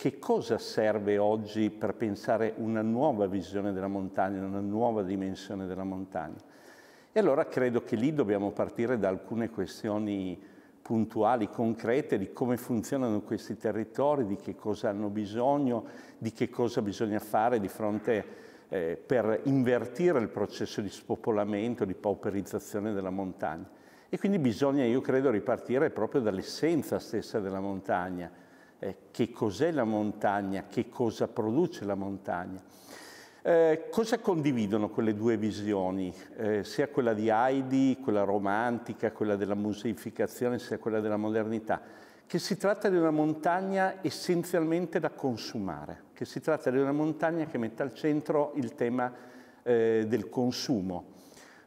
che cosa serve oggi per pensare una nuova visione della montagna, una nuova dimensione della montagna? E allora credo che lì dobbiamo partire da alcune questioni puntuali, concrete, di come funzionano questi territori, di che cosa hanno bisogno, di che cosa bisogna fare di fronte eh, per invertire il processo di spopolamento, di pauperizzazione della montagna. E quindi bisogna, io credo, ripartire proprio dall'essenza stessa della montagna, eh, che cos'è la montagna, che cosa produce la montagna. Eh, cosa condividono quelle due visioni, eh, sia quella di Heidi, quella romantica, quella della museificazione, sia quella della modernità? Che si tratta di una montagna essenzialmente da consumare, che si tratta di una montagna che mette al centro il tema eh, del consumo,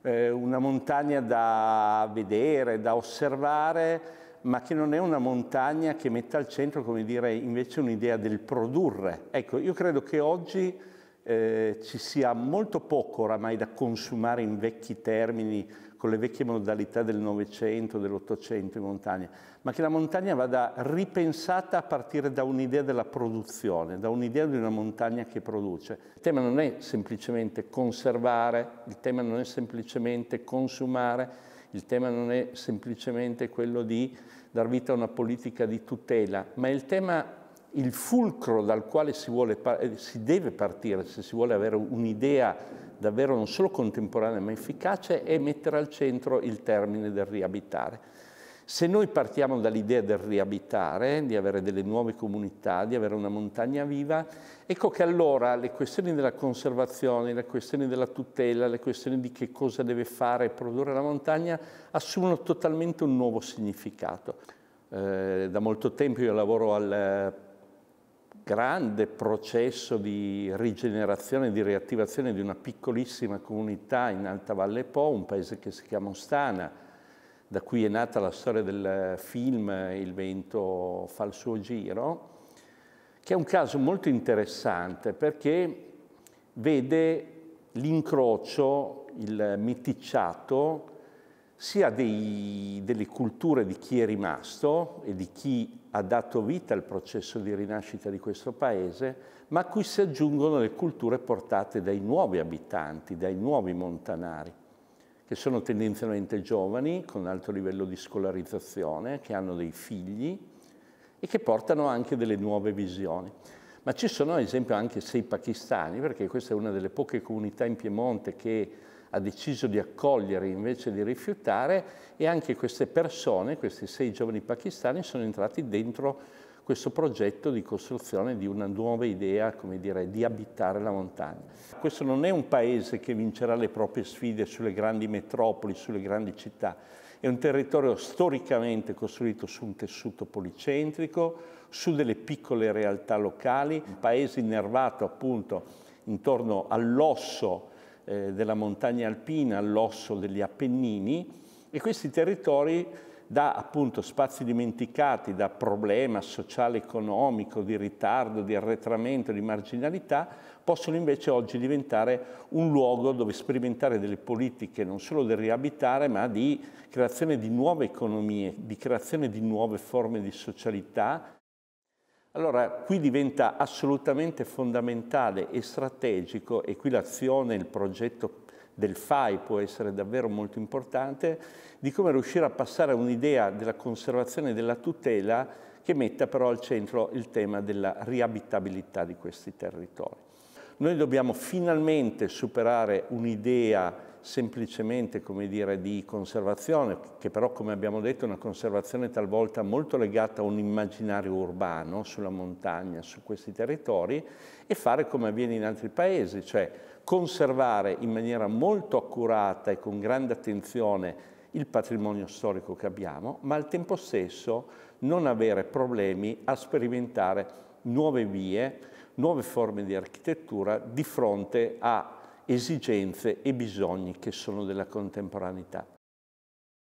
eh, una montagna da vedere, da osservare, ma che non è una montagna che metta al centro, come dire, invece un'idea del produrre. Ecco, io credo che oggi eh, ci sia molto poco oramai da consumare in vecchi termini, con le vecchie modalità del Novecento, dell'Ottocento in montagna, ma che la montagna vada ripensata a partire da un'idea della produzione, da un'idea di una montagna che produce. Il tema non è semplicemente conservare, il tema non è semplicemente consumare, il tema non è semplicemente quello di dar vita a una politica di tutela, ma il tema il fulcro dal quale si, vuole, eh, si, deve partire se si vuole avere un'idea davvero non solo contemporanea ma efficace è mettere al centro il termine del riabitare. Se noi partiamo dall'idea del riabitare, di avere delle nuove comunità, di avere una montagna viva, ecco che allora le questioni della conservazione, le questioni della tutela, le questioni di che cosa deve fare e produrre la montagna assumono totalmente un nuovo significato. Eh, da molto tempo io lavoro al eh, grande processo di rigenerazione, di riattivazione di una piccolissima comunità in Alta Valle Po, un paese che si chiama Ostana, da cui è nata la storia del film Il vento fa il suo giro, che è un caso molto interessante perché vede l'incrocio, il meticciato sia dei, delle culture di chi è rimasto e di chi ha dato vita al processo di rinascita di questo paese, ma a cui si aggiungono le culture portate dai nuovi abitanti, dai nuovi montanari che sono tendenzialmente giovani, con alto livello di scolarizzazione, che hanno dei figli e che portano anche delle nuove visioni. Ma ci sono ad esempio anche sei pakistani, perché questa è una delle poche comunità in Piemonte che ha deciso di accogliere invece di rifiutare e anche queste persone, questi sei giovani pakistani, sono entrati dentro questo progetto di costruzione di una nuova idea, come dire, di abitare la montagna. Questo non è un paese che vincerà le proprie sfide sulle grandi metropoli, sulle grandi città, è un territorio storicamente costruito su un tessuto policentrico, su delle piccole realtà locali, un paese innervato appunto intorno all'osso eh, della montagna alpina, all'osso degli Appennini e questi territori da appunto spazi dimenticati, da problema sociale, economico, di ritardo, di arretramento, di marginalità, possono invece oggi diventare un luogo dove sperimentare delle politiche non solo del riabitare, ma di creazione di nuove economie, di creazione di nuove forme di socialità. Allora, qui diventa assolutamente fondamentale e strategico, e qui l'azione, il progetto del FAI può essere davvero molto importante, di come riuscire a passare a un'idea della conservazione e della tutela che metta però al centro il tema della riabitabilità di questi territori. Noi dobbiamo finalmente superare un'idea semplicemente come dire, di conservazione, che però come abbiamo detto è una conservazione talvolta molto legata a un immaginario urbano sulla montagna, su questi territori, e fare come avviene in altri paesi, cioè conservare in maniera molto accurata e con grande attenzione il patrimonio storico che abbiamo, ma al tempo stesso non avere problemi a sperimentare nuove vie, nuove forme di architettura di fronte a esigenze e bisogni che sono della contemporaneità.